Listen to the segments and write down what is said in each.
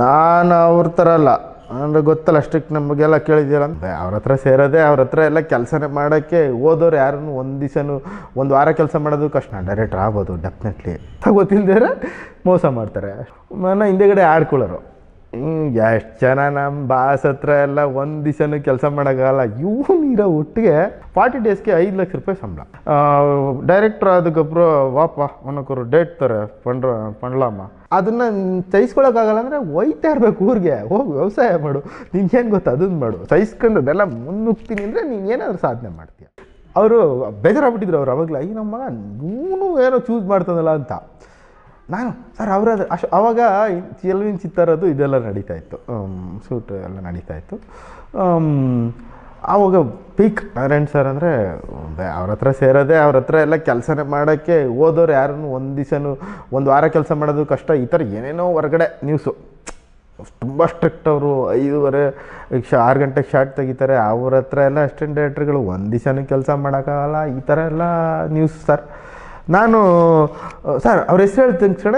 ನಾನು ಅವ್ರ ಥರ ಅಲ್ಲ ಅಂದರೆ ಗೊತ್ತಲ್ಲ ಅಷ್ಟಕ್ಕೆ ನಮಗೆಲ್ಲ ಕೇಳಿದ್ದೀರ ಅಂತ ಅವ್ರ ಹತ್ರ ಸೇರೋದೆ ಅವ್ರ ಹತ್ರ ಎಲ್ಲ ಕೆಲಸನೇ ಮಾಡೋಕ್ಕೆ ಓದೋರು ಯಾರನ್ನು ಒಂದು ದಿವಸನೂ ಒಂದು ವಾರ ಕೆಲಸ ಮಾಡೋದು ಕಷ್ಟ ಡೈರೆಕ್ಟ್ರ್ ಆಗ್ಬೋದು ಡೆಫಿನೆಟ್ಲಿ ಗೊತ್ತಿಲ್ಲದೇ ಮೋಸ ಮಾಡ್ತಾರೆ ನಾನು ಹಿಂದೆಗಡೆ ಆಡ್ಕೊಳ್ಳೋರು ಎಷ್ಟು ಜನ ನಮ್ಮ ಬಾಸ್ ಹತ್ರ ಎಲ್ಲ ಒಂದು ದಿವಸನೂ ಕೆಲಸ ಮಾಡೋಕ್ಕಾಗಲ್ಲ ಇರೋ ಒಟ್ಟಿಗೆ ಫಾರ್ಟಿ ಡೇಸ್ಗೆ ಐದು ಲಕ್ಷ ರೂಪಾಯಿ ಸಂಬಳ ಡೈರೆಕ್ಟ್ರ್ ಅದಕ್ಕೊಬ್ಬರು ವಾಪ ಒನ್ನೊಕ್ಕರು ಡೇಟ್ ತರ ಪಂಡ್ರ ಪಂಡ್ಲಮ್ಮ ಅದನ್ನು ಸಹಿಸ್ಕೊಳಕ್ಕಾಗಲ್ಲ ಅಂದರೆ ಒಯ್ತಾ ಇರ್ಬೇಕು ಊರಿಗೆ ಹೋಗಿ ವ್ಯವಸಾಯ ಮಾಡು ನಿನ್ಗೇನು ಗೊತ್ತು ಅದನ್ನು ಮಾಡು ಸಹಿಸ್ಕೊಂಡು ಅದೆಲ್ಲ ಮುನ್ನುಗ್ತೀನಿ ಅಂದರೆ ನೀನು ಸಾಧನೆ ಮಾಡ್ತೀಯ ಅವರು ಬೇಜಾರಾಗ್ಬಿಟ್ಟಿದ್ರು ಅವ್ರು ಅವಾಗಲೇ ಈ ನಮ್ಮ ಮಗ ಏನೋ ಚೂಸ್ ಮಾಡ್ತದಲ್ಲ ಅಂತ ನಾನು ಸರ್ ಅವರಾದ್ರೆ ಅಶ್ ಆವಾಗ ಚಿಲ್ವಿನ್ ಚಿತ್ತಾರದು ಇದೆಲ್ಲ ನಡೀತಾ ಇತ್ತು ಶೂಟ್ ಎಲ್ಲ ನಡೀತಾ ಇತ್ತು ಆವಾಗ ಪೀಕ್ ನಾರಾಯಣ್ ಸರ್ ಅಂದರೆ ಅವ್ರ ಹತ್ರ ಸೇರೋದೇ ಅವ್ರ ಹತ್ರ ಎಲ್ಲ ಕೆಲಸನೇ ಮಾಡೋಕ್ಕೆ ಓದೋರು ಯಾರನ್ನು ಒಂದು ದಿವಸನೂ ಒಂದು ವಾರ ಕೆಲಸ ಮಾಡೋದು ಕಷ್ಟ ಈ ಥರ ಏನೇನೋ ಹೊರಗಡೆ ನ್ಯೂಸು ತುಂಬ ಸ್ಟ್ರಿಕ್ಟ್ ಅವರು ಐದುವರೆ ಶಾ ಆರು ಗಂಟೆಗೆ ಶಾರ್ಟ್ ತೆಗಿತಾರೆ ಅವ್ರ ಹತ್ರ ಎಲ್ಲ ಅಸ್ಟೆಂಟ್ ಡೈರೆಕ್ಟ್ರ್ಗಳು ಒಂದು ದಿವಸನೂ ಕೆಲಸ ಮಾಡೋಕ್ಕಾಗಲ್ಲ ಈ ಥರ ಎಲ್ಲ ನ್ಯೂಸ್ ಸರ್ ನಾನು ಸರ್ ಅವ್ರ ಹೆಸರು ಹೇಳಿದ ತಕ್ಷಣ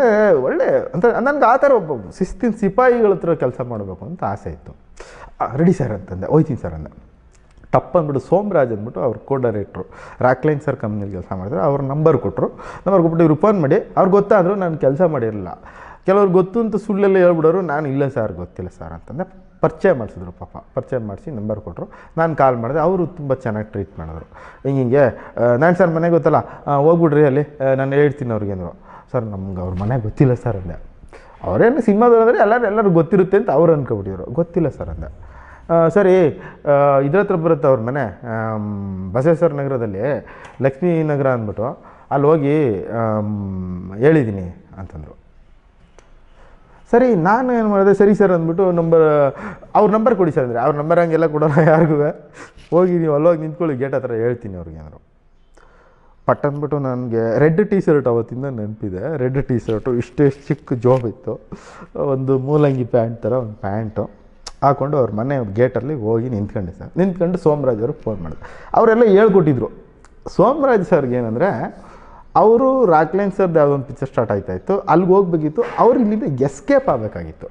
ಒಳ್ಳೆ ಅಂತ ನನಗೆ ಆ ಥರ ಒಬ್ಬ ಶಿಸ್ತಿನ ಸಿಪಾಯಿಗಳ ಹತ್ರ ಕೆಲಸ ಮಾಡಬೇಕು ಅಂತ ಆಸೆ ಇತ್ತು ರೆಡಿ ಸರ್ ಅಂತಂದೆ ಹೋಯ್ತೀನಿ ಸರ್ ಅಂದೆ ತಪ್ಪಂದ್ಬಿಟ್ಟು ಸೋಮರಾಜ್ ಅಂದ್ಬಿಟ್ಟು ಅವ್ರ ಕೋ ಡೈರೆಕ್ಟ್ರು ರಾಕ್ಲೈನ್ ಸರ್ ಕಂಪ್ನಿಯಲ್ಲಿ ಕೆಲಸ ಮಾಡಿದ್ರು ಅವ್ರ ನಂಬರ್ ಕೊಟ್ಟರು ನಂಬರ್ ಕೊಟ್ಬಿಟ್ಟು ಇವ್ರು ಫೋನ್ ಮಾಡಿ ಅವ್ರಿಗೆ ಗೊತ್ತಾದರೂ ನಾನು ಕೆಲಸ ಮಾಡಿರಲಿಲ್ಲ ಕೆಲವ್ರು ಗೊತ್ತು ಅಂತ ಸುಳ್ಳೆಲ್ಲ ಹೇಳ್ಬಿಡೋರು ನಾನು ಇಲ್ಲ ಸರ್ ಗೊತ್ತಿಲ್ಲ ಸರ್ ಅಂತಂದೆ ಪರಿಚಯ ಮಾಡಿಸಿದ್ರು ಪಾಪ ಪರಿಚಯ ಮಾಡಿಸಿ ನಂಬರ್ ಕೊಟ್ಟರು ನಾನು ಕಾಲ್ ಮಾಡಿದೆ ಅವರು ತುಂಬ ಚೆನ್ನಾಗಿ ಟ್ರೀಟ್ ಮಾಡಿದ್ರು ಹಿಂಗೆ ಹಿಂಗೆ ನಾನು ಸರ್ ಮನೆಗೆ ಗೊತ್ತಲ್ಲ ಹೋಗ್ಬಿಡ್ರಿ ಅಲ್ಲಿ ನಾನು ಹೇಳ್ತೀನಿ ಅವ್ರಿಗೆ ಅಂದರು ಸರ್ ನಮ್ಗೆ ಅವ್ರ ಮನೆ ಗೊತ್ತಿಲ್ಲ ಸರ್ ಅಂದೆ ಅವರೇನು ಸಿನಿಮಾದವ್ರು ಅಂದರೆ ಎಲ್ಲರೂ ಎಲ್ಲರೂ ಗೊತ್ತಿರುತ್ತೆ ಅಂತ ಅವ್ರು ಅನ್ಕೊಬಿಟ್ಟಿದ್ರು ಗೊತ್ತಿಲ್ಲ ಸರ್ ಅಂದೆ ಸರಿ ಇದ್ರ ಹತ್ರ ಬರುತ್ತೆ ಅವ್ರ ಮನೆ ಬಸವೇಶ್ವರ ನಗರದಲ್ಲಿ ಲಕ್ಷ್ಮೀ ನಗರ ಅಂದ್ಬಿಟ್ಟು ಅಲ್ಲಿ ಹೋಗಿ ಹೇಳಿದ್ದೀನಿ ಅಂತಂದರು ಸರಿ ನಾನು ಏನು ಮಾಡಿದೆ ಸರಿ ಸರ್ ಅಂದ್ಬಿಟ್ಟು ನಂಬರ್ ಅವ್ರ ನಂಬರ್ ಕೊಡಿ ಸರ್ ಅಂದರೆ ಅವ್ರ ನಂಬರ್ ಹಂಗೆಲ್ಲ ಕೊಡೋಲ್ಲ ಯಾರಿಗೂ ಹೋಗಿ ನೀವು ಅಲ್ಲೋಗಿ ನಿಂತ್ಕೊಳ್ಳಿ ಗೇಟ್ ಹತ್ರ ಹೇಳ್ತೀನಿ ಅವ್ರಿಗೆ ಏನಾರು ಪಟ್ ಅಂದ್ಬಿಟ್ಟು ನನಗೆ ರೆಡ್ ಟೀ ಶರ್ಟ್ ಅವತ್ತಿಂದ ನೆನಪಿದೆ ರೆಡ್ ಟೀ ಶರ್ಟು ಇಷ್ಟೇ ಚಿಕ್ಕ ಜಾಬ್ ಇತ್ತು ಒಂದು ಮೂಲಂಗಿ ಪ್ಯಾಂಟ್ ಥರ ಒಂದು ಪ್ಯಾಂಟು ಹಾಕ್ಕೊಂಡು ಅವ್ರ ಮನೆ ಗೇಟಲ್ಲಿ ಹೋಗಿ ನಿಂತ್ಕೊಂಡೆ ಸರ್ ನಿಂತ್ಕೊಂಡು ಸೋಮರಾಜ್ ಅವ್ರಿಗೆ ಫೋನ್ ಮಾಡಿದೆ ಅವರೆಲ್ಲ ಹೇಳ್ಕೊಟ್ಟಿದ್ರು ಸೋಮರಾಜ್ ಸರ್ಗೆ ಏನಂದರೆ ಅವರು ರಾಕ್ ಲೈನ್ ಸರ್ದು ಒಂದು ಪಿಕ್ಚರ್ ಸ್ಟಾರ್ಟ್ ಇತ್ತು ಅಲ್ಲಿಗೆ ಹೋಗ್ಬೇಕಿತ್ತು ಅವ್ರು ಇಲ್ಲಿಂದ ಎಸ್ಕೇಪ್ ಆಗಬೇಕಾಗಿತ್ತು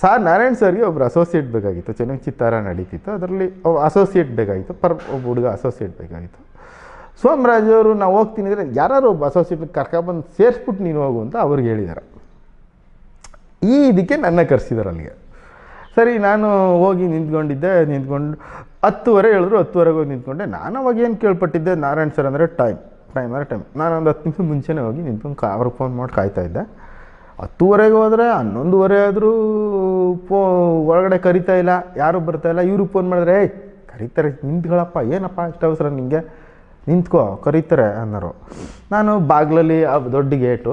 ಸಾರ್ ನಾರಾಯಣ್ ಸರ್ಗೆ ಒಬ್ಬರು ಅಸೋಸಿಯೇಟ್ ಬೇಕಾಗಿತ್ತು ಚೆನ್ನಾಗಿ ಚಿತ್ತಾರ ನಡೀತಿತ್ತು ಅದರಲ್ಲಿ ಅಸೋಸಿಯೇಟ್ ಬೇಕಾಗಿತ್ತು ಪರ್ ಒಬ್ಬ ಹುಡುಗ ಅಸೋಸಿಯೇಟ್ ಬೇಕಾಗಿತ್ತು ಸೋಮರಾಜ್ ಅವರು ನಾವು ಹೋಗ್ತೀನಿ ಅಂದರೆ ಯಾರು ಒಬ್ಬ ಅಸೋಸಿಯೇಟ್ ಕರ್ಕೊಂಡ್ಬಂದು ಸೇರಿಸ್ಬಿಟ್ಟು ನೀನು ಹೋಗು ಅಂತ ಅವ್ರಿಗೆ ಹೇಳಿದ್ದಾರೆ ಈ ಇದಕ್ಕೆ ನನ್ನ ಕರೆಸಿದ್ದಾರೆ ಅಲ್ಲಿಗೆ ಸರಿ ನಾನು ಹೋಗಿ ನಿಂತ್ಕೊಂಡಿದ್ದೆ ನಿಂತ್ಕೊಂಡು ಹತ್ತುವರೆ ಹೇಳಿದ್ರು ಹತ್ತುವರೆಗೆ ಹೋಗಿ ನಿಂತ್ಕೊಂಡೆ ನಾನು ಅವಾಗ ಏನು ಕೇಳ್ಪಟ್ಟಿದ್ದೆ ನಾರಾಯಣ್ ಸರ್ ಅಂದರೆ ಟೈಮ್ ಪ್ರೈಮರಿ ಟೈಮ್ ನಾನು ಒಂದು ಹತ್ತು ನಿಮಿಷ ಮುಂಚೆನೇ ಹೋಗಿ ನಿಂತ್ಕೊಂಡು ಅವ್ರಿಗೆ ಫೋನ್ ಮಾಡಿ ಕಾಯ್ತಾ ಇದ್ದೆ ಹತ್ತುವರೆಗೆ ಹೋದರೆ ಹನ್ನೊಂದುವರೆ ಆದರೂ ಫೋ ಒಳಗಡೆ ಕರಿತಾ ಇಲ್ಲ ಬರ್ತಾ ಇಲ್ಲ ಇವ್ರಿಗೆ ಫೋನ್ ಮಾಡಿದ್ರೆ ಏಯ್ ಕರೀತಾರೆ ನಿಂತ್ಕೊಳ್ಳಪ್ಪ ಏನಪ್ಪ ಇಷ್ಟ ಅವಸರ ನಿಮಗೆ ನಿಂತ್ಕೋ ಕರೀತಾರೆ ಅನ್ನೋರು ನಾನು ಬಾಗಿಲಲ್ಲಿ ಆ ದೊಡ್ಡ ಗೇಟು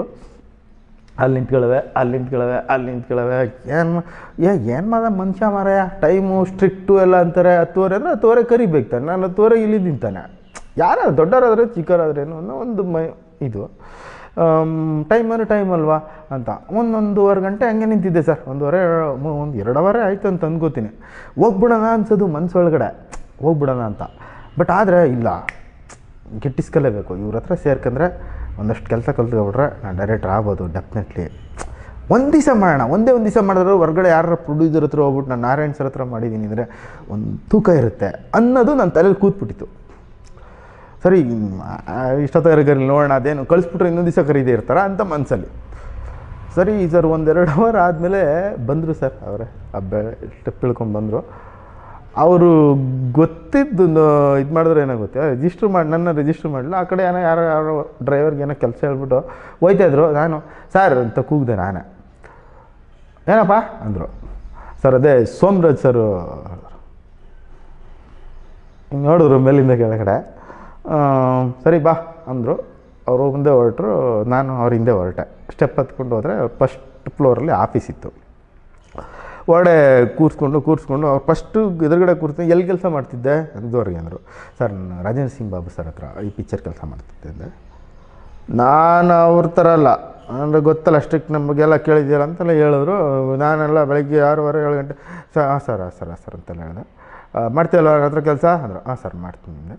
ಅಲ್ಲಿ ನಿಂತ್ಕೊಳ್ಳವೆ ಅಲ್ಲಿ ನಿಂತ್ಕೊಳ್ಳವೆ ಅಲ್ಲಿ ನಿಂತ್ಕೊಳ್ಳವೆ ಏನು ಏ ಏನು ಮಾಡ ಮನುಷ್ಯ ಮಾರಾಯ ಟೈಮು ಸ್ಟ್ರಿಕ್ಟು ಎಲ್ಲ ಅಂತಾರೆ ಹತ್ತುವರೆ ಅಂದರೆ ಹತ್ತುವರೆ ಕರಿಬೇಕು ತಾನೆ ನಾನು ಹತ್ತುವರೆ ಇಲ್ಲಿ ನಿಂತಾನೆ ಯಾರು ದೊಡ್ಡವರಾದ್ರೆ ಚಿಕ್ಕವರಾದ್ರೇನು ಅನ್ನೋ ಒಂದು ಮೈ ಇದು ಅಂದರೆ ಟೈಮ್ ಅಲ್ವಾ ಅಂತ ಒಂದೊಂದೂವರೆ ಗಂಟೆ ಹಂಗೆ ನಿಂತಿದ್ದೆ ಸರ್ ಒಂದೂವರೆ ಒಂದು ಎರಡು ಆಯಿತು ಅಂತ ಅಂದ್ಕೋತೀನಿ ಹೋಗ್ಬಿಡೋಣ ಅನ್ಸೋದು ಮನಸ್ಸೊಳಗಡೆ ಹೋಗ್ಬಿಡೋಣ ಅಂತ ಬಟ್ ಆದರೆ ಇಲ್ಲ ಗಿಟ್ಟಿಸ್ಕಲೇಬೇಕು ಇವ್ರ ಹತ್ರ ಸೇರ್ಕೊಂಡ್ರೆ ಒಂದಷ್ಟು ಕೆಲಸ ಕಲ್ತ್ಕೊಬಿಟ್ರೆ ನಾನು ಡೈರೆಕ್ಟ್ ಆಗ್ಬೋದು ಡೆಫಿನೆಟ್ಲಿ ಒಂದು ದಿವಸ ಮಾಡೋಣ ಒಂದೇ ಒಂದು ದಿವಸ ಮಾಡಿದ್ರು ಹೊರಗಡೆ ಯಾರ ಪ್ರೊಡ್ಯೂಸರ್ ಹತ್ರ ಹೋಗ್ಬಿಟ್ಟು ನಾನು ನಾರಾಯಣ್ ಸರ್ ಹತ್ರ ಮಾಡಿದ್ದೀನಿ ಅಂದರೆ ಒಂದು ತೂಕ ಇರುತ್ತೆ ಅನ್ನೋದು ನನ್ನ ತಲೆಯಲ್ಲಿ ಕೂತ್ಬಿಟ್ಟಿತ್ತು ಸರಿ ಇಷ್ಟೊತ್ತಿಗೆ ನೋಡೋಣ ಅದೇನು ಕಳಿಸ್ಬಿಟ್ರೆ ಇನ್ನೊಂದು ದಿವಸ ಕರೀದೇ ಇರ್ತಾರ ಅಂತ ಮನಸ್ಸಲ್ಲಿ ಸರಿ ಸರ್ ಒಂದೆರಡು ಅವರ್ ಆದಮೇಲೆ ಬಂದರು ಸರ್ ಅವರೇ ಹಬ್ಬ ಸ್ಟೆಪ್ ಇಳ್ಕೊಂಡು ಬಂದರು ಅವರು ಗೊತ್ತಿದ್ದು ಇದು ಮಾಡಿದ್ರೆ ಏನೋ ಗೊತ್ತಾ ರಿಜಿಸ್ಟ್ರ್ ಮಾಡಿ ನನ್ನ ರಿಜಿಸ್ಟ್ರ್ ಮಾಡಲಿಲ್ಲ ಆ ಕಡೆ ಏನೋ ಯಾರೋ ಯಾರೋ ಡ್ರೈವರ್ಗೆ ಏನೋ ಕೆಲಸ ಹೇಳ್ಬಿಟ್ಟು ಹೋಯ್ತಾಯಿದ್ರು ನಾನು ಸರ್ ಅಂತ ಕೂಗಿದೆ ನಾನೇ ಏನಪ್ಪ ಅಂದರು ಸರ್ ಅದೇ ಸೋಮರಾಜ್ ಸರು ನೋಡಿದ್ರು ಮೇಲಿಂದ ಕೆಳಗಡೆ ಸರಿ ಬಾ ಅಂದರು ಅವರು ಮುಂದೆ ಹೊರಟರು ನಾನು ಅವ್ರ ಹಿಂದೆ ಹೊರಟೆ ಸ್ಟೆಪ್ ಹತ್ಕೊಂಡು ಹೋದರೆ ಫಸ್ಟ್ ಫ್ಲೋರಲ್ಲಿ ಆಫೀಸ್ ಇತ್ತು ಹೊರಡೆ ಕೂರಿಸ್ಕೊಂಡು ಕೂರಿಸ್ಕೊಂಡು ಅವ್ರು ಫಸ್ಟು ಎದುರುಗಡೆ ಕೂರ್ತು ಎಲ್ಲಿ ಕೆಲಸ ಮಾಡ್ತಿದ್ದೆ ಅಂದವ್ರಿಗೆ ಅಂದರು ಸರ್ ರಾಜೇಂದ್ರ ಸಿಂಗ್ ಬಾಬು ಸರ್ ಹತ್ರ ಈ ಪಿಕ್ಚರ್ ಕೆಲಸ ಮಾಡ್ತಿದ್ದೆ ಅಂದೆ ನಾನು ಅವ್ರ ಥರ ಅಲ್ಲ ಅಂದರೆ ಗೊತ್ತಲ್ಲ ಅಷ್ಟಕ್ಕೆ ನಮಗೆಲ್ಲ ಕೇಳಿದ್ದೀರ ಅಂತೆಲ್ಲ ಹೇಳಿದ್ರು ನಾನೆಲ್ಲ ಬೆಳಗ್ಗೆ ಆರೂವರೆ ಏಳು ಗಂಟೆ ಸರ್ ಹಾಂ ಸರ್ ಹಾಂ ಸರ್ ಹಾಂ ಸರ್ ಅಂತೆಲ್ಲ ಹೇಳಿದೆ ಮಾಡ್ತೀವಲ್ಲ ಅವ್ರ ಹತ್ರ ಕೆಲಸ ಅಂದರು ಹಾಂ ಸರ್ ಮಾಡ್ತೀನಿ ಅಂದೆ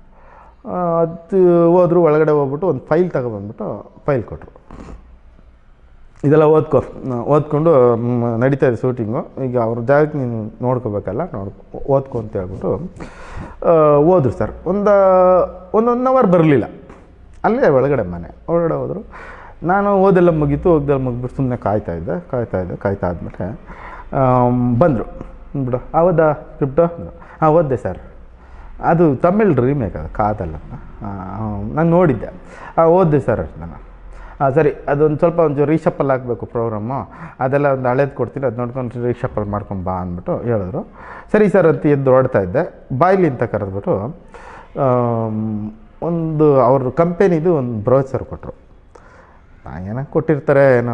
ಅದು ಹೋದ್ರು ಒಳಗಡೆ ಹೋಗ್ಬಿಟ್ಟು ಒಂದು ಫೈಲ್ ತಗೊಬಂದ್ಬಿಟ್ಟು ಫೈಲ್ ಕೊಟ್ಟರು ಇದೆಲ್ಲ ಓದ್ಕೋ ಓದ್ಕೊಂಡು ನಡೀತಾ ಇದೆ ಶೂಟಿಂಗು ಈಗ ಅವ್ರ ಜಾಗಕ್ಕೆ ನೀನು ನೋಡ್ಕೋಬೇಕಲ್ಲ ನೋಡ್ಕೊ ಓದ್ಕೊ ಅಂತ ಹೇಳ್ಬಿಟ್ಟು ಓದ್ರು ಸರ್ ಒಂದು ಒನ್ ಅವರ್ ಬರಲಿಲ್ಲ ಅಲ್ಲೇ ಒಳಗಡೆ ಮನೆ ಒಳಗಡೆ ಹೋದರು ನಾನು ಓದೆಲ್ಲ ಮುಗೀತು ಓದೆಲ್ಲ ಮುಗಿದ್ಬಿಟ್ಟು ಸುಮ್ಮನೆ ಕಾಯ್ತಾ ಇದ್ದೆ ಕಾಯ್ತಾ ಇದ್ದೆ ಕಾಯ್ತಾ ಆದಮೇಲೆ ಬಂದರು ಬಿಡು ಹೌದಾ ಸ್ಕ್ರಿಪ್ಟು ಹಾಂ ಓದ್ದೆ ಸರ್ ಅದು ತಮಿಳ್ ರೀಮೇಕ್ ಅದು ಕಾತಲ್ಲ ನಾನು ನೋಡಿದ್ದೆ ಓದಿದೆ ಸರ್ ನಾನು ಹಾಂ ಸರಿ ಅದೊಂದು ಸ್ವಲ್ಪ ಒಂದು ರೀಶಪ್ಪಲ್ಲಿ ಆಗಬೇಕು ಪ್ರೋಗ್ರಾಮು ಅದೆಲ್ಲ ಒಂದು ಹಳೇದು ಕೊಡ್ತೀನಿ ಅದು ನೋಡ್ಕೊಂಡು ರೀಶಪ್ಪಲ್ ಮಾಡ್ಕೊಂಡು ಬಾ ಅಂದ್ಬಿಟ್ಟು ಹೇಳಿದ್ರು ಸರಿ ಸರ್ ಅಂತ ಎದ್ದು ಹೊರಡ್ತಾ ಇದ್ದೆ ಬಾಯ್ಲಿ ಅಂತ ಕರೆದ್ಬಿಟ್ಟು ಒಂದು ಅವ್ರ ಕಂಪೆನಿದು ಒಂದು ಬ್ರೋಚರ್ ಕೊಟ್ಟರು ಏನೋ ಕೊಟ್ಟಿರ್ತಾರೆ ಏನೋ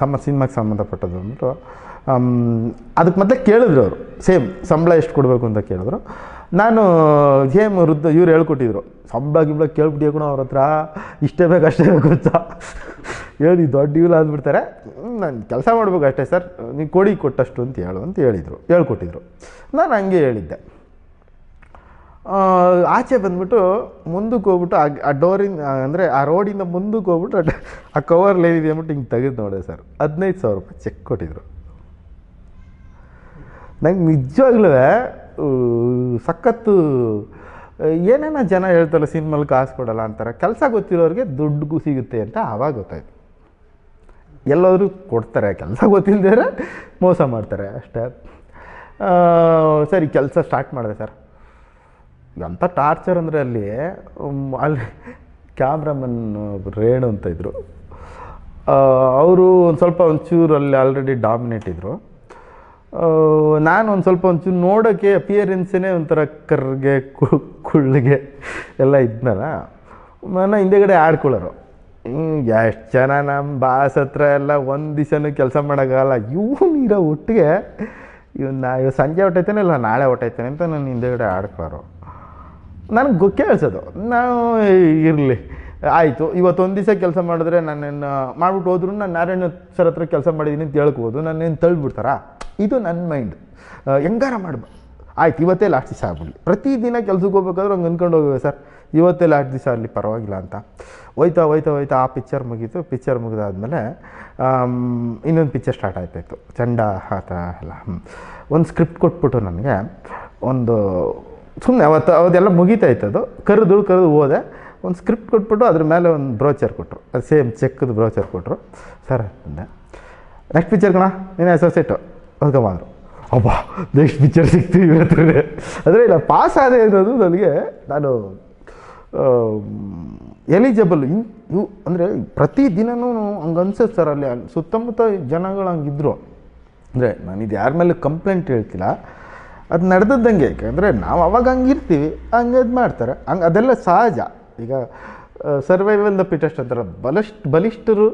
ಸಮ ಸಿನಿಮಾಗೆ ಸಂಬಂಧಪಟ್ಟದ್ದು ಅಂದ್ಬಿಟ್ಟು ಅದಕ್ಕೆ ಮೊದಲೇ ಕೇಳಿದ್ರು ಅವರು ಸೇಮ್ ಸಂಬಳ ಎಷ್ಟು ಕೊಡಬೇಕು ಅಂತ ಕೇಳಿದ್ರು ನಾನು ಸೇಮ್ ವೃದ್ಧ ಇವ್ರು ಹೇಳ್ಕೊಟ್ಟಿದ್ರು ಸಂಬಳ ಗಿಂಬಳ ಕೇಳ್ಬಿಟ್ಟು ಕೂಡ ಅವ್ರ ಹತ್ರ ಇಷ್ಟೇ ಬೇಕು ಅಷ್ಟೇ ಬೇಕು ಅಂತ ಹೇಳಿ ದೊಡ್ಡ ಇವ್ಲ ಅಂದ್ಬಿಡ್ತಾರೆ ನಾನು ಕೆಲಸ ಮಾಡಬೇಕು ಅಷ್ಟೇ ಸರ್ ನೀವು ಕೊಡಿ ಕೊಟ್ಟಷ್ಟು ಅಂತ ಹೇಳು ಅಂತ ಹೇಳಿದರು ಹೇಳ್ಕೊಟ್ಟಿದ್ರು ನಾನು ಹಂಗೆ ಹೇಳಿದ್ದೆ ಆಚೆ ಬಂದ್ಬಿಟ್ಟು ಮುಂದಕ್ಕೆ ಹೋಗ್ಬಿಟ್ಟು ಆ ಡೋರಿಂದ ಅಂದರೆ ಆ ರೋಡಿಂದ ಮುಂದಕ್ಕೆ ಹೋಗ್ಬಿಟ್ಟು ಆ ಕವರ್ ಲೇನಿದೆ ಅಂದ್ಬಿಟ್ಟು ಹಿಂಗೆ ತೆಗೆದು ನೋಡಿದೆ ಸರ್ ಹದಿನೈದು ಸಾವಿರ ರೂಪಾಯಿ ಚೆಕ್ ಕೊಟ್ಟಿದ್ರು ನಂಗೆ ನಿಜವಾಗ್ಲೂ ಸಖತ್ತು ಏನೇನೋ ಜನ ಹೇಳ್ತಾರಲ್ಲ ಸಿನಿಮಾಲಿ ಕಾಸು ಕೊಡಲ್ಲ ಅಂತಾರೆ ಕೆಲಸ ಗೊತ್ತಿರೋರಿಗೆ ದುಡ್ಡುಗೂ ಸಿಗುತ್ತೆ ಅಂತ ಆವಾಗ ಗೊತ್ತಾಯ್ತು ಎಲ್ಲರೂ ಕೊಡ್ತಾರೆ ಕೆಲಸ ಗೊತ್ತಿಲ್ಲದೇ ಮೋಸ ಮಾಡ್ತಾರೆ ಅಷ್ಟೇ ಸರಿ ಕೆಲಸ ಸ್ಟಾರ್ಟ್ ಮಾಡಿದೆ ಸರ್ ಎಂಥ ಟಾರ್ಚರ್ ಅಂದರೆ ಅಲ್ಲಿ ಅಲ್ಲಿ ಕ್ಯಾಮ್ರಾಮನ್ ರೇಣು ಅಂತ ಇದ್ದರು ಅವರು ಒಂದು ಸ್ವಲ್ಪ ಒಂಚೂರು ಅಲ್ಲಿ ಆಲ್ರೆಡಿ ಡಾಮಿನೇಟ್ ಇದ್ದರು ನಾನು ಒಂದು ಸ್ವಲ್ಪ ಒಂಚೂರು ನೋಡೋಕ್ಕೆ ಅಪಿಯರೆನ್ಸೇ ಒಂಥರ ಕರ್ಗೆ ಕುಳ್ಳಿಗೆ ಎಲ್ಲ ಇದ್ನಲ್ಲ ನನ್ನ ಹಿಂದೆಗಡೆ ಆಡ್ಕೊಳ್ಳೋರು ಎಷ್ಟು ಜನ ನಮ್ಮ ಬಾಸ್ ಹತ್ರ ಎಲ್ಲ ಒಂದು ದಿವಸನೂ ಕೆಲಸ ಮಾಡೋಕ್ಕಾಗಲ್ಲ ಇವನು ಇರೋ ಒಟ್ಟಿಗೆ ಇವನ್ನ ಇವಾಗ ಸಂಜೆ ಹೊಟ್ಟೈತೇನೆ ಇಲ್ಲ ನಾಳೆ ಹೊಟ್ಟೈತೇನೆ ಅಂತ ನಾನು ಹಿಂದೆಗಡೆ ಆಡ್ಕೊಳ್ಳೋರು ನನಗೆ ಗೊ ಕೇಳಿಸೋದು ನಾವು ಇರಲಿ ಆಯಿತು ಇವತ್ತೊಂದು ದಿವಸ ಕೆಲಸ ಮಾಡಿದ್ರೆ ನಾನೇನು ಮಾಡ್ಬಿಟ್ಟು ಹೋದ್ರೂ ನಾನು ನಾರಾಯಣ ಸರ್ ಹತ್ರ ಕೆಲಸ ಮಾಡಿದ್ದೀನಿ ಅಂತ ನಾನು ಏನು ತಳ್ಳಿಬಿಡ್ತಾರಾ ಇದು ನನ್ನ ಮೈಂಡ್ ಹೆಂಗಾರ ಮಾಡ್ಬಾರ್ದು ಆಯ್ತು ಇವತ್ತೇ ಲಾಸ್ಟ್ ದಿವಸ ಆಗಲಿ ಪ್ರತಿದಿನ ಕೆಲ್ಸಕ್ಕೆ ಹೋಗ್ಬೇಕಾದ್ರೆ ಹಂಗೆ ಅಂದ್ಕೊಂಡು ಹೋಗಿವೆ ಸರ್ ಇವತ್ತೇ ಲಾಸ್ಟ್ ದಿವಸ ಆಗಲಿ ಪರವಾಗಿಲ್ಲ ಅಂತ ಹೋಯ್ತಾ ಹೋಯ್ತಾ ಹೋಯ್ತಾ ಆ ಪಿಕ್ಚರ್ ಮುಗೀತು ಪಿಕ್ಚರ್ ಮುಗಿದಾದ್ಮೇಲೆ ಇನ್ನೊಂದು ಪಿಕ್ಚರ್ ಸ್ಟಾರ್ಟ್ ಆಯ್ತಾಯಿತ್ತು ಚಂಡ ಆತ ಎಲ್ಲ ಒಂದು ಸ್ಕ್ರಿಪ್ಟ್ ಕೊಟ್ಬಿಟ್ಟು ನನಗೆ ಒಂದು ಸುಮ್ಮನೆ ಅವತ್ತು ಅವದೆಲ್ಲ ಇತ್ತು ಅದು ಕರೆದು ಕರೆದು ಹೋದೆ ಒಂದು ಸ್ಕ್ರಿಪ್ಟ್ ಕೊಟ್ಬಿಟ್ಟು ಅದ್ರ ಮೇಲೆ ಒಂದು ಬ್ರೋಚರ್ ಕೊಟ್ಟರು ಅದು ಸೇಮ್ ಚೆಕ್ದು ಬ್ರೋಚರ್ ಕೊಟ್ಟರು ಸರ್ ಅಂದೆ ನೆಕ್ಸ್ಟ್ ಪಿಕ್ಚರ್ ಕಣ ನೀನು ಅಸೋಸಿಯೇಟು ಅದಕ್ಕೆ ಮಾರು ಅಬ್ಬ ನೆಕ್ಸ್ಟ್ ಪಿಕ್ಚರ್ ಸಿಗ್ತೀವಿ ಇವತ್ತೇ ಅಂದರೆ ಇಲ್ಲ ಪಾಸ್ ಆದೆ ಅನ್ನೋದು ನನಗೆ ನಾನು ಎಲಿಜಿಬಲ್ ಇನ್ ಇವು ಅಂದರೆ ಪ್ರತಿ ದಿನವೂ ಅನ್ಸುತ್ತೆ ಸರ್ ಅಲ್ಲಿ ಸುತ್ತಮುತ್ತ ಜನಗಳು ಹಂಗಿದ್ರು ಅಂದರೆ ನಾನು ಇದು ಯಾರ ಮೇಲೆ ಕಂಪ್ಲೇಂಟ್ ಹೇಳ್ತಿಲ್ಲ ಅದು ನಡೆದದ್ದಂಗೆ ಅಂದರೆ ನಾವು ಅವಾಗ ಇರ್ತೀವಿ ಹಂಗೆ ಅದು ಮಾಡ್ತಾರೆ ಹಂಗೆ ಅದೆಲ್ಲ ಸಹಜ ಈಗ ಸರ್ವೈವಲ್ ದ ಪಿಟೆಸ್ಟ್ ಅಂತಾರೆ ಬಲಿಷ್ಠ ಬಲಿಷ್ಠರು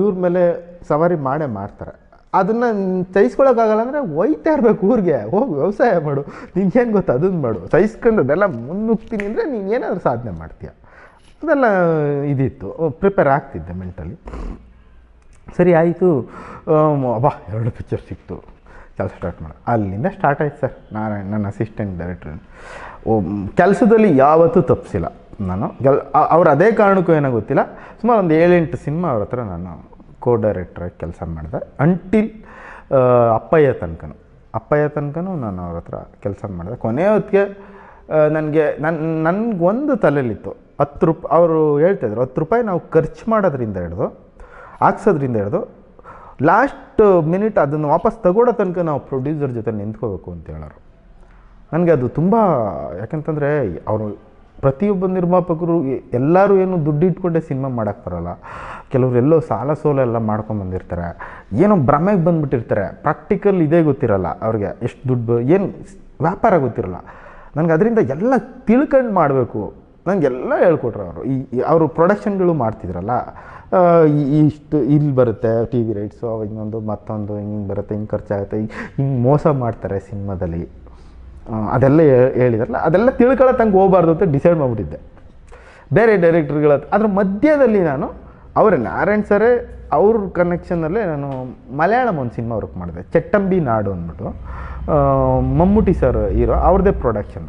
ಇವ್ರ ಮೇಲೆ ಸವಾರಿ ಮಾಡೇ ಮಾಡ್ತಾರೆ ಅದನ್ನು ಸಹಿಸ್ಕೊಳಕ್ಕಾಗಲ್ಲ ಅಂದರೆ ಒಯ್ತಾ ಇರಬೇಕು ಊರಿಗೆ ಹೋಗಿ ವ್ಯವಸಾಯ ಮಾಡು ನಿನ್ಗೇನು ಗೊತ್ತು ಅದನ್ನು ಮಾಡು ಸಹಿಸ್ಕೊಂಡು ಅದೆಲ್ಲ ಮುನ್ನುಗ್ತೀನಿ ಅಂದರೆ ನೀನು ಏನಾದರೂ ಸಾಧನೆ ಮಾಡ್ತೀಯ ಅದೆಲ್ಲ ಇದಿತ್ತು ಪ್ರಿಪೇರ್ ಆಗ್ತಿದ್ದೆ ಮೆಂಟಲಿ ಸರಿ ಆಯಿತು ಅಬ್ಬಾ ಎರಡು ಪಿಕ್ಚರ್ ಸಿಕ್ತು ಕೆಲಸ ಸ್ಟಾರ್ಟ್ ಮಾಡ ಅಲ್ಲಿಂದ ಸ್ಟಾರ್ಟ್ ಆಯ್ತು ಸರ್ ನಾನು ನನ್ನ ಅಸಿಸ್ಟೆಂಟ್ ಡೈರೆಕ್ಟರ್ ಕೆಲಸದಲ್ಲಿ ಯಾವತ್ತೂ ತಪ್ಪಿಸಿಲ್ಲ ನಾನು ಅವ್ರ ಅದೇ ಕಾರಣಕ್ಕೂ ಏನೋ ಗೊತ್ತಿಲ್ಲ ಸುಮಾರು ಒಂದು ಏಳೆಂಟು ಸಿನಿಮಾ ಅವ್ರ ಹತ್ರ ನಾನು ಕೋ ಡೈರೆಕ್ಟ್ರಾಗಿ ಕೆಲಸ ಮಾಡಿದೆ ಅಂಟಿಲ್ ಅಪ್ಪಯ್ಯ ತನಕನೂ ಅಪ್ಪಯ್ಯ ತನಕನೂ ನಾನು ಅವ್ರ ಹತ್ರ ಕೆಲಸ ಮಾಡಿದೆ ಕೊನೆಯ ಹೊತ್ತಿಗೆ ನನಗೆ ನನ್ನ ಒಂದು ತಲೆಯಲ್ಲಿತ್ತು ಹತ್ತು ರೂಪಾಯಿ ಅವರು ಹೇಳ್ತಾಯಿದ್ರು ಹತ್ತು ರೂಪಾಯಿ ನಾವು ಖರ್ಚು ಮಾಡೋದ್ರಿಂದ ಹಿಡ್ದು ಹಾಕ್ಸೋದ್ರಿಂದ ಹಿಡ್ದು ಲಾಸ್ಟ್ ಮಿನಿಟ್ ಅದನ್ನು ವಾಪಸ್ ತಗೊಳ್ಳೋ ತನಕ ನಾವು ಪ್ರೊಡ್ಯೂಸರ್ ಜೊತೆ ನಿಂತ್ಕೋಬೇಕು ಅಂತ ಹೇಳೋರು ನನಗೆ ಅದು ತುಂಬ ಯಾಕಂತಂದರೆ ಅವರು ಪ್ರತಿಯೊಬ್ಬ ನಿರ್ಮಾಪಕರು ಎಲ್ಲರೂ ಏನು ದುಡ್ಡು ಇಟ್ಕೊಂಡೆ ಸಿನಿಮಾ ಮಾಡೋಕ್ಕೆ ಬರೋಲ್ಲ ಕೆಲವರೆಲ್ಲೋ ಸಾಲ ಸೋಲ ಎಲ್ಲ ಮಾಡ್ಕೊಂಬಂದಿರ್ತಾರೆ ಏನೋ ಭ್ರಮೆಗೆ ಬಂದುಬಿಟ್ಟಿರ್ತಾರೆ ಪ್ರಾಕ್ಟಿಕಲ್ ಇದೇ ಗೊತ್ತಿರಲ್ಲ ಅವ್ರಿಗೆ ಎಷ್ಟು ದುಡ್ಡು ಏನು ವ್ಯಾಪಾರ ಗೊತ್ತಿರಲ್ಲ ನನಗೆ ಅದರಿಂದ ಎಲ್ಲ ತಿಳ್ಕೊಂಡು ಮಾಡಬೇಕು ನನಗೆಲ್ಲ ಹೇಳ್ಕೊಟ್ರು ಅವರು ಈ ಅವರು ಪ್ರೊಡಕ್ಷನ್ಗಳು ಮಾಡ್ತಿದ್ರಲ್ಲ ಇಷ್ಟು ಇಲ್ಲಿ ಬರುತ್ತೆ ಟಿ ವಿ ರೈಟ್ಸು ಅವಾಗ ಇನ್ನೊಂದು ಮತ್ತೊಂದು ಹಿಂಗೆ ಬರುತ್ತೆ ಹಿಂಗೆ ಖರ್ಚಾಗುತ್ತೆ ಹಿಂಗೆ ಮೋಸ ಮಾಡ್ತಾರೆ ಸಿನಿಮಾದಲ್ಲಿ ಅದೆಲ್ಲ ಹೇಳಿದ್ರಲ್ಲ ಅದೆಲ್ಲ ತಿಳ್ಕೊಳ್ಳೋ ತಂಗೆ ಹೋಗಬಾರ್ದು ಅಂತ ಡಿಸೈಡ್ ಮಾಡಿಬಿಟ್ಟಿದ್ದೆ ಬೇರೆ ಡೈರೆಕ್ಟರ್ಗಳ ಅದ್ರ ಮಧ್ಯದಲ್ಲಿ ನಾನು ಅವರ ನಾರಾಯಣ್ ಸರೇ ಅವ್ರ ಕನೆಕ್ಷನಲ್ಲೇ ನಾನು ಮಲಯಾಳಂ ಒಂದು ಸಿನಿಮಾ ವರ್ಕ್ ಮಾಡಿದೆ ಚಟ್ಟಂಬಿ ನಾಡು ಅಂದ್ಬಿಟ್ಟು ಮಮ್ಮೂಟಿ ಸರ್ ಹೀರೋ ಅವ್ರದ್ದೇ ಪ್ರೊಡಕ್ಷನ್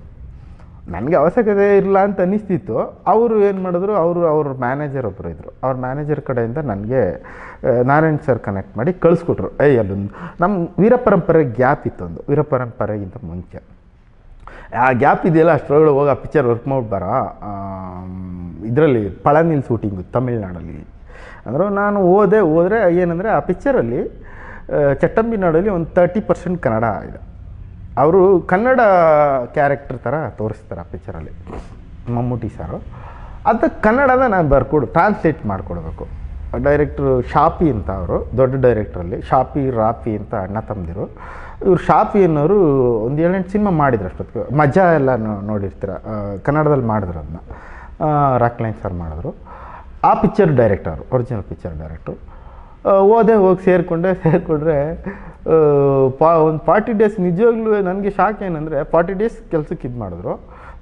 ನನಗೆ ಅವಶ್ಯಕತೆ ಇಲ್ಲ ಅಂತ ಅನ್ನಿಸ್ತಿತ್ತು ಅವರು ಏನು ಮಾಡಿದ್ರು ಅವರು ಅವ್ರ ಮ್ಯಾನೇಜರ್ ಒಬ್ಬರು ಇದ್ದರು ಅವ್ರ ಮ್ಯಾನೇಜರ್ ಕಡೆಯಿಂದ ನನಗೆ ನಾರಾಯಣ್ ಸರ್ ಕನೆಕ್ಟ್ ಮಾಡಿ ಕಳಿಸ್ಕೊಟ್ರು ಏಯ್ ಅಲ್ಲೊಂದು ನಮ್ಮ ವೀರ ಪರಂಪರೆ ಗ್ಯಾಪ್ ಇತ್ತು ವೀರ ವೀರಪರಂಪರೆಗಿಂತ ಮುಂಚೆ ಆ ಗ್ಯಾಪ್ ಇದೆಯಲ್ಲ ಅಷ್ಟರೊಳಗೆ ಹೋಗಿ ಆ ಪಿಕ್ಚರ್ ವರ್ಕ್ ಮಾಡ್ಬಾರ ಇದರಲ್ಲಿ ಪಳನಿಲ್ ಶೂಟಿಂಗು ತಮಿಳ್ನಾಡಲ್ಲಿ ಅಂದ್ರೆ ನಾನು ಓದೆ ಹೋದರೆ ಏನಂದರೆ ಆ ಪಿಕ್ಚರಲ್ಲಿ ಚಟ್ಟಂಬಿನಾಡಲ್ಲಿ ಒಂದು ತರ್ಟಿ ಪರ್ಸೆಂಟ್ ಕನ್ನಡ ಇದೆ ಅವರು ಕನ್ನಡ ಕ್ಯಾರೆಕ್ಟರ್ ಥರ ತೋರಿಸ್ತಾರೆ ಆ ಪಿಕ್ಚರಲ್ಲಿ ಮಮ್ಮೂಟಿ ಸಾರು ಅದು ಕನ್ನಡನ ನಾನು ಬರ್ಕೊಡು ಟ್ರಾನ್ಸ್ಲೇಟ್ ಮಾಡಿಕೊಡ್ಬೇಕು ಡೈರೆಕ್ಟ್ರು ಶಾಪಿ ಅಂತ ಅವರು ದೊಡ್ಡ ಡೈರೆಕ್ಟ್ರಲ್ಲಿ ಶಾಪಿ ರಾಪಿ ಅಂತ ಅಣ್ಣ ತಮ್ಮದಿರು ಇವರು ಶಾಪಿ ಅನ್ನೋರು ಒಂದು ಏಳೆಂಟು ಸಿನಿಮಾ ಮಾಡಿದ್ರು ಅಷ್ಟೊತ್ತಿಗೆ ಮಜಾ ಎಲ್ಲ ನೋಡಿರ್ತೀರ ಕನ್ನಡದಲ್ಲಿ ಮಾಡಿದ್ರು ಅದನ್ನ ರಾಕ್ಲೈನ್ ಸರ್ ಮಾಡಿದ್ರು ಆ picture director original picture director ಓದೆ ಹೋಗಿ ಸೇರಿಕೊಂಡೆ ಸೇರಿಕೊಂಡ್ರೆ ಪಾ ಒಂದು ಫಾರ್ಟಿ ಡೇಸ್ ನಿಜವಾಗ್ಲೂ ನನಗೆ ಶಾಕ್ ಏನಂದರೆ ಫಾರ್ಟಿ ಡೇಸ್ ಕೆಲಸಕ್ಕೆ ಇದು ಮಾಡಿದ್ರು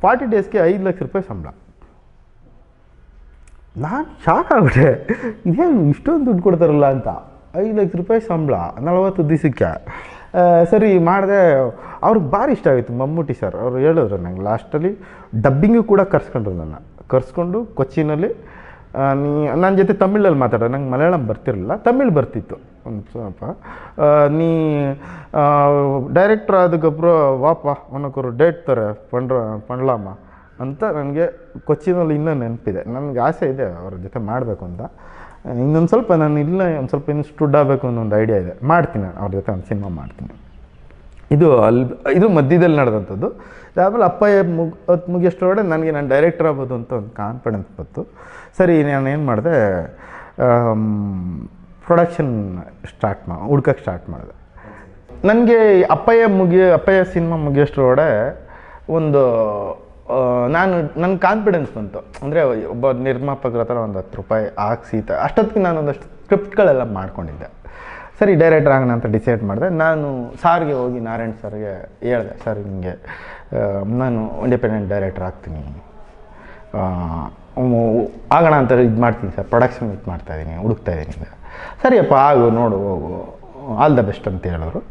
ಫಾರ್ಟಿ ಡೇಸ್ಗೆ ಐದು ಲಕ್ಷ ರೂಪಾಯಿ ಸಂಬಳ ನಾನು ಶಾಕ್ ಆಗ್ಬಿಟ್ಟೆ ಇದೇನು ಇಷ್ಟೊಂದು ದುಡ್ಡು ಕೊಡ್ತಾರಲ್ಲ ಅಂತ ಐದು ಲಕ್ಷ ರೂಪಾಯಿ ಸಂಬಳ ನಲವತ್ತು ದಿವಸಕ್ಕೆ ಸರಿ ಮಾಡಿದೆ ಅವ್ರಿಗೆ ಭಾರಿ ಇಷ್ಟ ಆಗಿತ್ತು ಮಮ್ಮೂಟಿ ಸರ್ ಅವರು ಹೇಳಿದ್ರು ನಂಗೆ ಲಾಸ್ಟಲ್ಲಿ ಡಬ್ಬಿಂಗು ಕೂಡ ಕರ್ಸ್ಕೊಂಡ್ರು ನನ್ನ ಕರ್ಸ್ಕೊಂಡು ಕೊಚ್ಚಿನಲ್ಲಿ ನೀ ನನ್ನ ಜೊತೆ ತಮಿಳಲ್ಲಿ ಮಾತಾಡ ನಂಗೆ ಮಲಯಾಳಂ ಬರ್ತಿರಲಿಲ್ಲ ತಮಿಳ್ ಬರ್ತಿತ್ತು ಒಂದು ಸ್ವಲ್ಪ ನೀ ಡೈರೆಕ್ಟ್ರ್ ಅದಕ್ಕೊಬ್ಬರು ವಾಪ ಒನಕ್ಕೊರು ಡೇಟ್ ಡೇಟ್ ಪಂಡ್ರ ಪಂಡ್ಲಾಮ ಅಂತ ನನಗೆ ಕೊಚ್ಚಿನಲ್ಲಿ ಇನ್ನೂ ನೆನಪಿದೆ ನನಗೆ ಆಸೆ ಇದೆ ಅವ್ರ ಜೊತೆ ಮಾಡಬೇಕು ಅಂತ ಇನ್ನೊಂದು ಸ್ವಲ್ಪ ನಾನು ಇಲ್ಲ ಒಂದು ಸ್ವಲ್ಪ ಇನ್ನು ಸ್ಟುಡ್ ಆಗಬೇಕು ಅನ್ನೋ ಒಂದು ಐಡಿಯಾ ಇದೆ ಮಾಡ್ತೀನಿ ನಾನು ಅವ್ರ ಜೊತೆ ಒಂದು ಸಿನಿಮಾ ಮಾಡ್ತೀನಿ ಇದು ಅಲ್ಲಿ ಇದು ಮಧ್ಯದಲ್ಲಿ ನಡೆದಂಥದ್ದು ಆಮೇಲೆ ಅಪ್ಪ ಮುಗ್ ಹೊತ್ತು ನನಗೆ ನಾನು ಡೈರೆಕ್ಟರ್ ಆಗ್ಬೋದು ಅಂತ ಒಂದು ಕಾನ್ಫಿಡೆನ್ಸ್ ಬಂತು ಸರಿ ನಾನು ಏನು ಮಾಡಿದೆ ಪ್ರೊಡಕ್ಷನ್ ಸ್ಟಾರ್ಟ್ ಮಾ ಹುಡ್ಕಕ್ಕೆ ಸ್ಟಾರ್ಟ್ ಮಾಡಿದೆ ನನಗೆ ಅಪ್ಪಯ್ಯ ಮುಗಿ ಅಪ್ಪಯ್ಯ ಸಿನಿಮಾ ಮುಗಿಯೋಷ್ಟರೊಳಗೆ ಒಂದು ನಾನು ನನ್ನ ಕಾನ್ಫಿಡೆನ್ಸ್ ಬಂತು ಅಂದರೆ ಒಬ್ಬ ನಿರ್ಮಾಪಕರ ಹತ್ರ ಒಂದು ಹತ್ತು ರೂಪಾಯಿ ಹಾಕ್ಸಿ ಅಷ್ಟೊತ್ತಿಗೆ ನಾನು ಒಂದಷ್ಟು ಸ್ಕ್ರಿಪ್ಟ್ಗಳೆಲ್ಲ ಮಾಡ್ಕೊಂಡಿದ್ದೆ ಸರಿ ಡೈರೆಕ್ಟರ್ ಆಗೋಣ ಅಂತ ಡಿಸೈಡ್ ಮಾಡಿದೆ ನಾನು ಸಾರ್ಗೆ ಹೋಗಿ ನಾರಾಯಣ್ ಸರ್ಗೆ ಹೇಳಿದೆ ಸರ್ ಹಿಂಗೆ ನಾನು ಇಂಡಿಪೆಂಡೆಂಟ್ ಡೈರೆಕ್ಟರ್ ಆಗ್ತೀನಿ ಆಗೋಣ ಅಂತ ಇದು ಮಾಡ್ತೀನಿ ಸರ್ ಪ್ರೊಡಕ್ಷನ್ ಇದು ಮಾಡ್ತಾಯಿದ್ದೀನಿ ಹುಡುಕ್ತಾ ಇದ್ದೀನಿ ಸರಿಯಪ್ಪ ಆಗು ನೋಡು ಹೋಗು ಆಲ್ ದ ಬೆಸ್ಟ್ ಅಂತ ಹೇಳಿದ್ರು